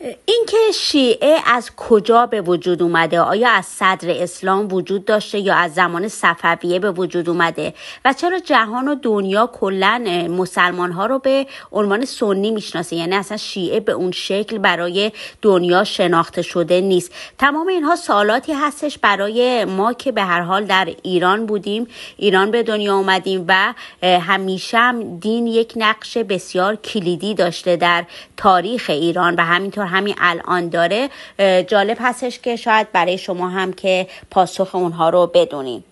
اینکه شیعه از کجا به وجود اومده آیا از صدر اسلام وجود داشته یا از زمان صفویه به وجود اومده و چرا جهان و دنیا کلا مسلمان ها رو به عنوان سنی میشناسه یعنی اصلا شیعه به اون شکل برای دنیا شناخته شده نیست تمام اینها سوالاتی هستش برای ما که به هر حال در ایران بودیم ایران به دنیا اومدیم و همیشه هم دین یک نقش بسیار کلیدی داشته در تاریخ ایران و همینطور همین الان داره جالب هستش که شاید برای شما هم که پاسخ اونها رو بدونین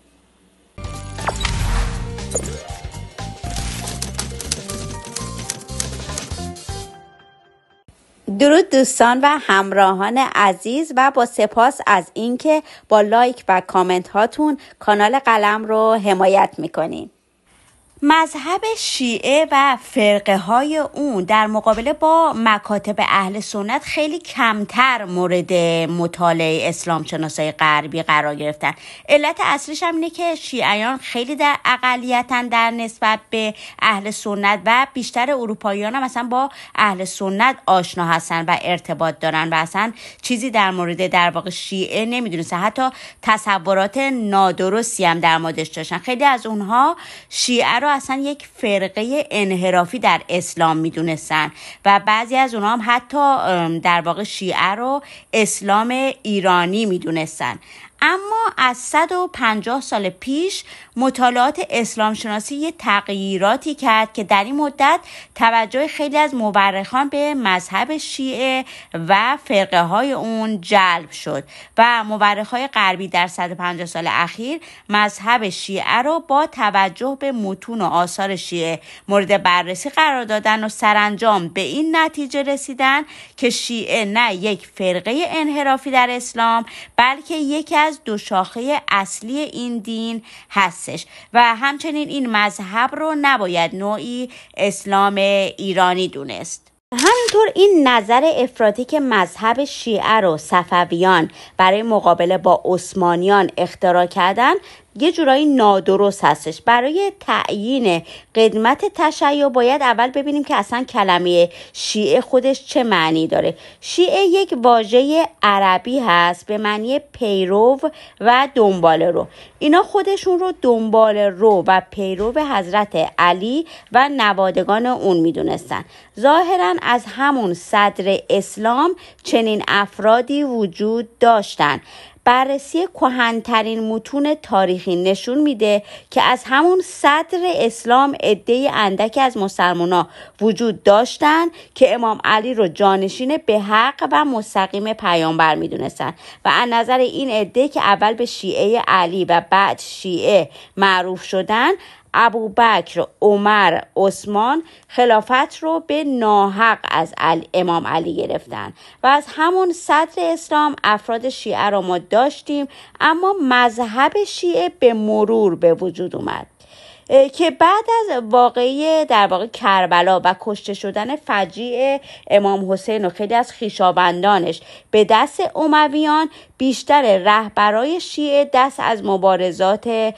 درود دوستان و همراهان عزیز و با سپاس از اینکه با لایک و کامنت هاتون کانال قلم رو حمایت میکنین مذهب شیعه و فرقه های اون در مقابله با مکاتب اهل سنت خیلی کمتر مورد مطالعه اسلام شناسای غربی قرار گرفتن علت اصلیش هم اینه که شیعیان خیلی در اقلیتن در نسبت به اهل سنت و بیشتر اروپاییان هم مثلا با اهل سنت آشنا هستن و ارتباط دارن و اصلا چیزی در مورد در واقع شیعه نمیدونن حتی تصورات نادرستی هم در موردش داشتن خیلی از اونها شیعه رو اصلا یک فرقه انحرافی در اسلام میدونستن و بعضی از اونها هم حتی در واقع شیعه رو اسلام ایرانی میدونستن اما از 150 سال پیش مطالعات اسلامشناسی یه تغییراتی کرد که در این مدت توجه خیلی از مورخان به مذهب شیعه و فرقه های اون جلب شد و مورخ های غربی در 150 سال اخیر مذهب شیعه رو با توجه به متون و آثار شیعه مورد بررسی قرار دادن و سرانجام به این نتیجه رسیدن که شیعه نه یک فرقه انحرافی در اسلام بلکه یکی از دو شاخه اصلی این دین هستش و همچنین این مذهب رو نباید نوعی اسلام ایرانی دونست همینطور این نظر افراطی که مذهب شیعه رو صفویان برای مقابله با عثمانیان اختراع کردن یه جورایی نادرست هستش برای تعیین قدمت تشیع باید اول ببینیم که اصلا کلمه شیعه خودش چه معنی داره شیعه یک واژه عربی هست به معنی پیرو و دنبال رو اینا خودشون رو دنبال رو و پیرو حضرت علی و نوادگان اون میدونستن ظاهرا از همون صدر اسلام چنین افرادی وجود داشتن بررسی کهنترین متون تاریخی نشون میده که از همون صدر اسلام عده اندکی از مسلمانا وجود داشتن که امام علی رو جانشین به حق و مستقیم پیامبر میدونستن و از نظر این عده که اول به شیعه علی و بعد شیعه معروف شدن ابوبکر عمر عثمان خلافت رو به ناحق از امام علی گرفتن و از همون صدر اسلام افراد شیعه رو ما داشتیم اما مذهب شیعه به مرور به وجود اومد که بعد از واقعی در واقع کربلا و کشته شدن فجیع امام حسین و خیلی از خیشابندانش به دست اومویان بیشتر رهبرای شیعه دست از مبارزات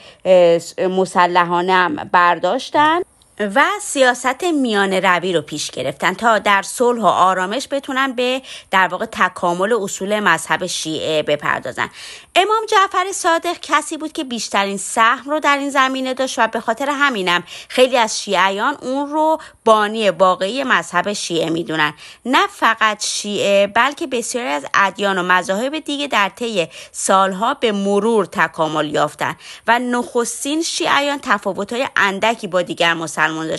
مسلحانه برداشتن و سیاست میان روی رو پیش گرفتن تا در صلح و آرامش بتونن به در واقع تکامل اصول مذهب شیعه بپردازن امام جعفر صادق کسی بود که بیشترین سهم رو در این زمینه داشت و به خاطر همینم خیلی از شیعیان اون رو بانی واقعی مذهب شیعه میدونن نه فقط شیعه بلکه بسیاری از ادیان و مذاهب دیگه در طی سالها به مرور تکامل یافتن و نخستین شیعیان تفاوت‌های اندکی با دیگر Al mundo de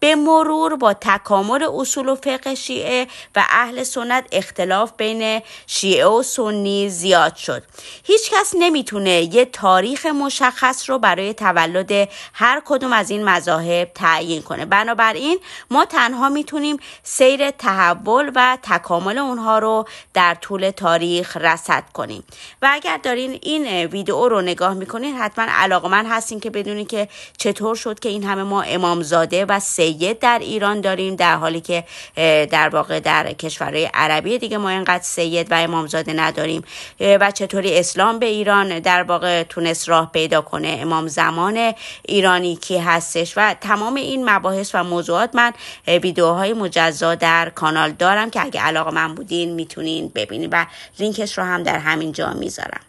به مرور با تکامل اصول و فقه شیعه و اهل سنت اختلاف بین شیعه و سنی زیاد شد هیچ کس نمیتونه یه تاریخ مشخص رو برای تولد هر کدوم از این مذاهب تعیین کنه بنابراین ما تنها میتونیم سیر تحول و تکامل اونها رو در طول تاریخ رصد کنیم و اگر دارین این ویدیو رو نگاه میکنین حتما علاقمند هستین که بدونی که چطور شد که این همه ما امامزاده و سید سید در ایران داریم در حالی که در واقع در کشورهای عربی دیگه ما اینقدر سید و امامزاده نداریم و چطوری اسلام به ایران در واقع تونست راه پیدا کنه امام زمان ایرانی کی هستش و تمام این مباحث و موضوعات من ویدیوهای مجزا در کانال دارم که اگه علاقه من بودین میتونین ببینین و لینکش رو هم در همین جا میذارم